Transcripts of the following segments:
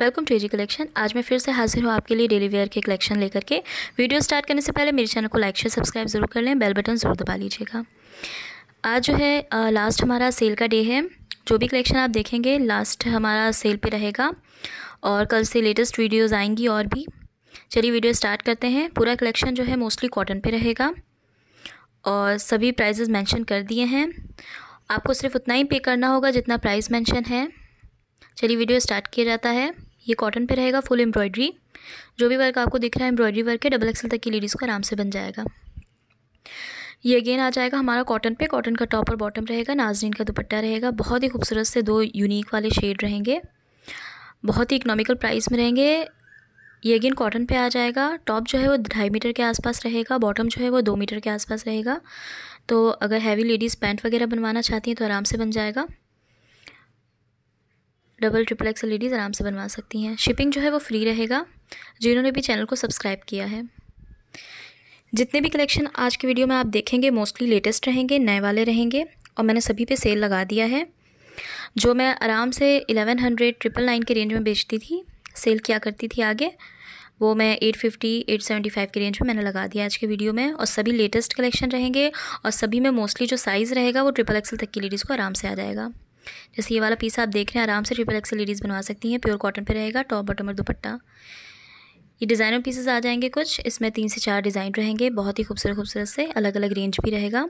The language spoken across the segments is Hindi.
वेलकम टू जी कलेक्शन आज मैं फिर से हाजिर हूँ आपके लिए डेली वेयर के कलेक्शन लेकर के वीडियो स्टार्ट करने से पहले मेरे चैनल को लाइक शेयर सब्सक्राइब जरूर कर लें बेल बटन ज़रूर दबा लीजिएगा आज जो है आ, लास्ट हमारा सेल का डे है जो भी कलेक्शन आप देखेंगे लास्ट हमारा सेल पे रहेगा और कल से लेटेस्ट वीडियोज़ आएंगी और भी चलिए वीडियो स्टार्ट करते हैं पूरा कलेक्शन जो है मोस्टली कॉटन पर रहेगा और सभी प्राइजेज़ मैंशन कर दिए हैं आपको सिर्फ उतना ही पे करना होगा जितना प्राइस मेंशन है चलिए वीडियो स्टार्ट किया जाता है ये कॉटन पे रहेगा फुल एम्ब्रॉयडरी जो भी वर्क आपको दिख रहा है एम्ब्रॉयडरी वर्क है डबल एक्सल तक की लेडीज़ को आराम से बन जाएगा ये अगेन आ जाएगा हमारा कॉटन पे कॉटन का टॉप और बॉटम रहेगा नाजरीन का दुपट्टा रहेगा बहुत ही खूबसूरत से दो यूनिक वाले शेड रहेंगे बहुत ही इकनॉमिकल प्राइस में रहेंगे ये अगेन कॉटन पे आ जाएगा टॉप जो है वो ढाई मीटर के आसपास रहेगा बॉटम जो है वो दो मीटर के आसपास रहेगा तो अगर हैवी लेडीज़ पैंट वगैरह बनवाना चाहती हैं तो आराम से बन जाएगा डबल ट्रिपल एक्सल लेडीज़ आराम से बनवा सकती हैं शिपिंग जो है वो फ्री रहेगा जिन्होंने भी चैनल को सब्सक्राइब किया है जितने भी कलेक्शन आज की वीडियो में आप देखेंगे मोस्टली लेटेस्ट रहेंगे नए वाले रहेंगे और मैंने सभी पे सेल लगा दिया है जो मैं आराम से एलेवन हंड्रेड ट्रिपल नाइन के रेंज में बेचती थी सेल किया करती थी आगे वो मैं eight fifty eight seventy five के रेंज में मैंने लगा दिया आज के वीडियो में और सभी लेटेस्ट कलेक्शन रहेंगे और सभी में मोस्टली जो साइज़ रहेगा वो ट्रिपल एक्सल तक की लेडीज़ को आराम से आ जाएगा जैसे ये वाला पीस आप देख रहे हैं आराम से ट्रिपल एक्सल लेडीज़ बनवा सकती हैं प्योर कॉटन पे रहेगा टॉप बॉटम और दुपट्टा ये डिज़ाइनर पीसेस आ जाएंगे कुछ इसमें तीन से चार डिज़ाइन रहेंगे बहुत ही खूबसूरत खूबसूरत से अलग अलग रेंज भी रहेगा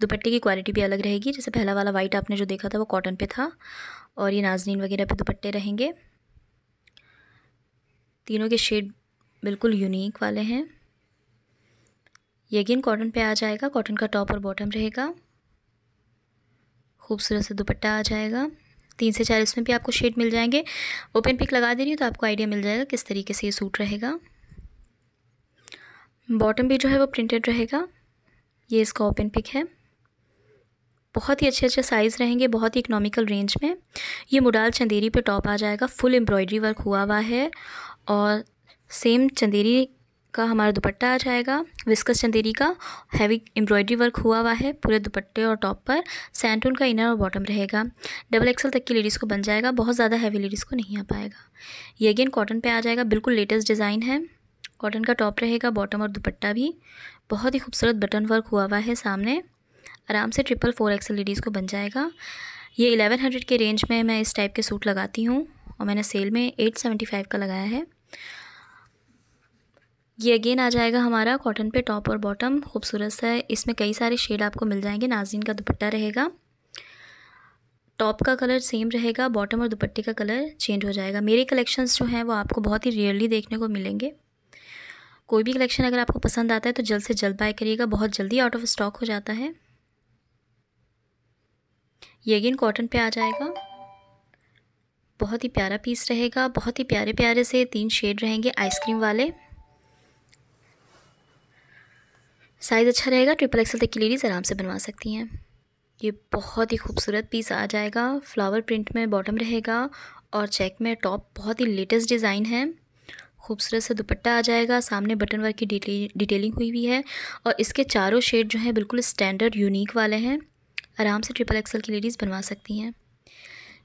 दुपट्टे की क्वालिटी भी अलग रहेगी जैसे पहला वाला वाइट आपने जो देखा था वो कॉटन पे था और ये नाजनीन वगैरह पे दुपट्टे रहेंगे तीनों के शेड बिल्कुल यूनिक वाले हैं ये अगेन कॉटन पे आ जाएगा कॉटन का टॉप और बॉटम रहेगा खूबसूरत सा दुपट्टा आ जाएगा तीन से चार इसमें भी आपको शेड मिल जाएंगे ओपन पिक लगा दे रही हूँ तो आपको आइडिया मिल जाएगा किस तरीके से ये सूट रहेगा बॉटम भी जो है वो प्रिंटेड रहेगा ये इसका ओपन पिक है बहुत ही अच्छे अच्छे साइज़ रहेंगे बहुत ही इकनॉमिकल रेंज में ये मुडाल चंदेरी पे टॉप आ जाएगा फुल एम्ब्रॉयडरी वर्क हुआ हुआ है और सेम चंदेरी का हमारा दुपट्टा आ जाएगा विस्कस चंदेरी का हैवी एम्ब्रॉयडरी वर्क हुआ हुआ है पूरे दुपट्टे और टॉप पर सैंटून का इनर और बॉटम रहेगा डबल एक्सल तक की लेडीज़ को बन जाएगा बहुत ज़्यादा हैवी लेडीज़ को नहीं आ पाएगा ये अगेन कॉटन पे आ जाएगा बिल्कुल लेटेस्ट डिज़ाइन है कॉटन का टॉप रहेगा बॉटम और दुपट्टा भी बहुत ही खूबसूरत बटन वर्क हुआ हुआ है सामने आराम से ट्रिपल फोर एक्सल लेडीज़ को बन जाएगा ये एलेवन हंड्रेड के रेंज में मैं इस टाइप के सूट लगाती हूँ और मैंने सेल में एट सेवेंटी फाइव का लगाया है ये अगेन आ जाएगा हमारा कॉटन पे टॉप और बॉटम खूबसूरत सा है इसमें कई सारे शेड आपको मिल जाएंगे नाजीन का दुपट्टा रहेगा टॉप का कलर सेम रहेगा बॉटम और दुपट्टे का कलर चेंज हो जाएगा मेरे कलेक्शंस जो हैं वो आपको बहुत ही रेयरली देखने को मिलेंगे कोई भी कलेक्शन अगर आपको पसंद आता है तो जल्द से जल्द बाय करिएगा बहुत जल्दी आउट ऑफ स्टॉक हो जाता है ये अगेन कॉटन पे आ जाएगा बहुत ही प्यारा पीस रहेगा बहुत ही प्यारे प्यारे से तीन शेड रहेंगे आइसक्रीम वाले साइज़ अच्छा रहेगा ट्रिपल एक्सल तक की लेडीज़ आराम से बनवा सकती हैं ये बहुत ही खूबसूरत पीस आ जाएगा फ्लावर प्रिंट में बॉटम रहेगा और चेक में टॉप बहुत ही लेटेस्ट डिज़ाइन है खूबसूरत सा दुपट्टा आ जाएगा सामने बटन वर्क की डिटेलिंग हुई हुई है और इसके चारों शेड जो हैं बिल्कुल स्टैंडर्ड यूनिक वाले हैं आराम से ट्रिपल एक्सल की लेडीज़ बनवा सकती हैं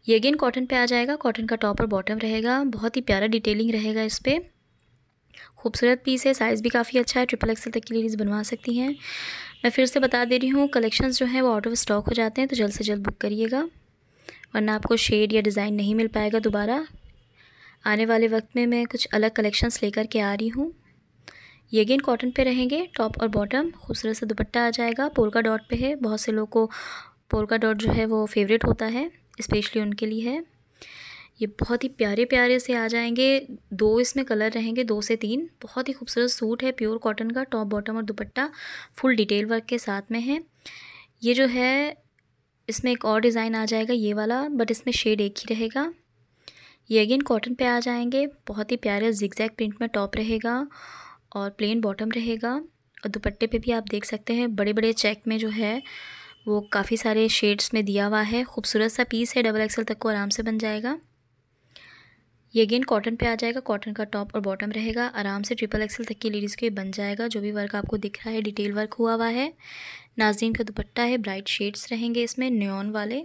ये अगेन कॉटन पे आ जाएगा कॉटन का टॉप और बॉटम रहेगा बहुत ही प्यारा डिटेलिंग रहेगा इस पर खूबसूरत पीस है साइज़ भी काफ़ी अच्छा है ट्रिपल एक्सल तक की लेडीज़ बनवा सकती हैं मैं फिर से बता दे रही हूँ कलेक्शंस जो है वो आउट ऑफ स्टॉक हो जाते हैं तो जल्द से जल्द बुक करिएगा वरना आपको शेड या डिज़ाइन नहीं मिल पाएगा दोबारा आने वाले वक्त में मैं कुछ अलग कलेक्शंस लेकर के आ रही हूँ ये अगेन कॉटन पे रहेंगे टॉप और बॉटम खूबसूरत सा दुपट्टा आ जाएगा पोलका डॉट पे है बहुत से लोग को पोलका डॉट जो है वो फेवरेट होता है स्पेशली उनके लिए है ये बहुत ही प्यारे प्यारे से आ जाएंगे दो इसमें कलर रहेंगे दो से तीन बहुत ही खूबसूरत सूट है प्योर कॉटन का टॉप बॉटम और दुपट्टा फुल डिटेल वर्क के साथ में है ये जो है इसमें एक और डिज़ाइन आ जाएगा ये वाला बट इसमें शेड एक ही रहेगा ये अगेन कॉटन पे आ जाएंगे बहुत ही प्यारे जिगजैग प्रिंट में टॉप रहेगा और प्लेन बॉटम रहेगा और दुपट्टे पे भी आप देख सकते हैं बड़े बड़े चेक में जो है वो काफ़ी सारे शेड्स में दिया हुआ है खूबसूरत सा पीस है डबल एक्सल तक को आराम से बन जाएगा ये अगेन कॉटन पे आ जाएगा कॉटन का टॉप और बॉटम रहेगा आराम से ट्रिपल एक्सल तक की लेडीज़ के बन जाएगा जो भी वर्क आपको दिख रहा है डिटेल वर्क हुआ हुआ है नाजीन का दुपट्टा है ब्राइट शेड्स रहेंगे इसमें न्योन वाले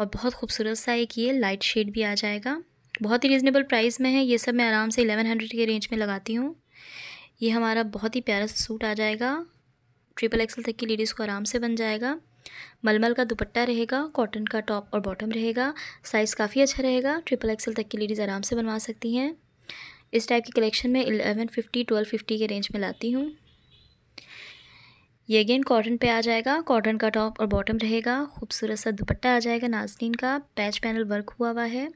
और बहुत खूबसूरत सा एक ये लाइट शेड भी आ जाएगा बहुत ही रिजनेबल प्राइस में है ये सब मैं आराम से एलेवन हंड्रेड के रेंज में लगाती हूँ ये हमारा बहुत ही प्यारा सा सूट आ जाएगा ट्रिपल एक्सल तक की लेडीज़ को आराम से बन जाएगा मलमल का दुपट्टा रहेगा कॉटन का टॉप और बॉटम रहेगा साइज़ काफ़ी अच्छा रहेगा ट्रिपल एक्सल तक की लेडीज़ आराम से बनवा सकती हैं इस टाइप की कलेक्शन में एलेवन फिफ्टी ट्वेल्व फिफ्टी के रेंज में लाती हूँ ये अगेन कॉटन पे आ जाएगा कॉटन का टॉप और बॉटम रहेगा खूबसूरत सा दुपट्टा आ जाएगा नाजनीन का पैच पैनल वर्क हुआ हुआ है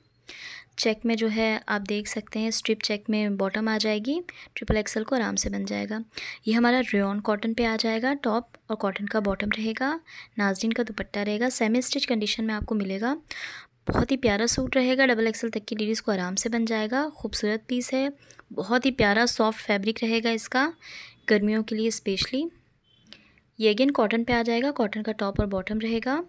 चेक में जो है आप देख सकते हैं स्ट्रिप चेक में बॉटम आ जाएगी ट्रिपल एक्सल को आराम से बन जाएगा ये हमारा रेन कॉटन पे आ जाएगा टॉप और कॉटन का बॉटम रहेगा नाजरीन का दुपट्टा रहेगा सेमी स्टिच कंडीशन में आपको मिलेगा बहुत ही प्यारा सूट रहेगा डबल एक्सल तक की लेडीज़ को आराम से बन जाएगा खूबसूरत पीस है बहुत ही प्यारा सॉफ्ट फैब्रिक रहेगा इसका गर्मियों के लिए स्पेशली ये अगेन कॉटन पे आ जाएगा कॉटन का टॉप और बॉटम रहेगा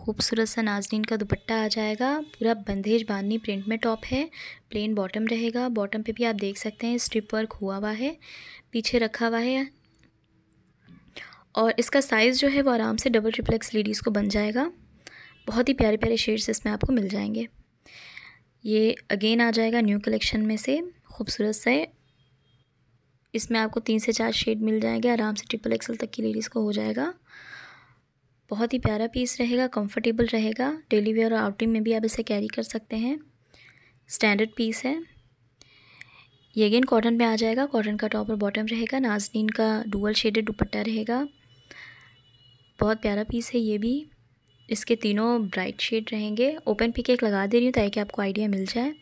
खूबसूरत सा नाजरीन का दुपट्टा आ जाएगा पूरा बंदेज बांधनी प्रिंट में टॉप है प्लेन बॉटम रहेगा बॉटम पे भी आप देख सकते हैं स्ट्रिप वर्क हुआ हुआ है पीछे रखा हुआ है और इसका साइज़ जो है वो आराम से डबल ट्रिपल एक्स लेडीज़ को बन जाएगा बहुत ही प्यारे प्यारे शेड्स इसमें आपको मिल जाएंगे ये अगेन आ जाएगा न्यू कलेक्शन में से खूबसूरत सा इसमें आपको तीन से चार शेड मिल जाएंगे आराम से ट्रिपल एक्सल तक की लेडीज़ को हो जाएगा बहुत ही प्यारा पीस रहेगा कंफर्टेबल रहेगा डेली वेयर और आउटिंग में भी आप इसे कैरी कर सकते हैं स्टैंडर्ड पीस है ये अगेन कॉटन में आ जाएगा कॉटन का टॉप और बॉटम रहेगा नाजनीन का डुअल शेडेड दुपट्टा रहेगा बहुत प्यारा पीस है ये भी इसके तीनों ब्राइट शेड रहेंगे ओपन पिक एक लगा दे रही हूँ ताकि आपको आइडिया मिल जाए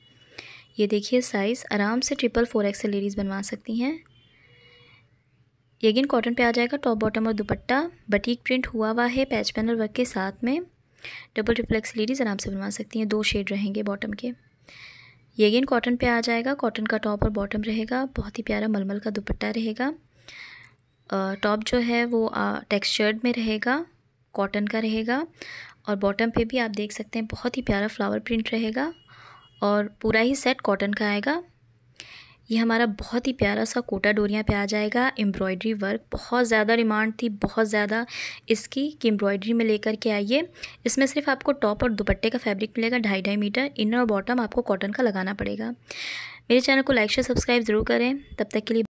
ये देखिए साइज़ आराम से ट्रिपल फोर एक्स लेडीज़ बनवा सकती हैं ये अगेन कॉटन पे आ जाएगा टॉप बॉटम और दुपट्टा बटीक प्रिंट हुआ हुआ है पैच पैनल वर्क के साथ में डबल रिफ्लेक्स लेडीज़ आराम से बनवा सकती हैं दो शेड रहेंगे बॉटम के ये अगेन कॉटन पे आ जाएगा कॉटन का टॉप और बॉटम रहेगा बहुत ही प्यारा मलमल का दुपट्टा रहेगा टॉप जो है वो टेक्सचर्ड में रहेगा कॉटन का रहेगा और बॉटम पे भी आप देख सकते हैं बहुत ही प्यारा फ्लावर प्रिंट रहेगा और पूरा ही सेट कॉटन का आएगा ये हमारा बहुत ही प्यारा सा कोटा डोरियाँ पे आ जाएगा एम्ब्रॉयडरी वर्क बहुत ज़्यादा डिमांड थी बहुत ज़्यादा इसकी कि एम्ब्रॉयडरी में लेकर के आइए इसमें सिर्फ आपको टॉप और दुपट्टे का फैब्रिक मिलेगा ढाई ढाई मीटर इनर और बॉटम आपको कॉटन का लगाना पड़ेगा मेरे चैनल को लाइक शेयर सब्सक्राइब ज़रूर करें तब तक के लिए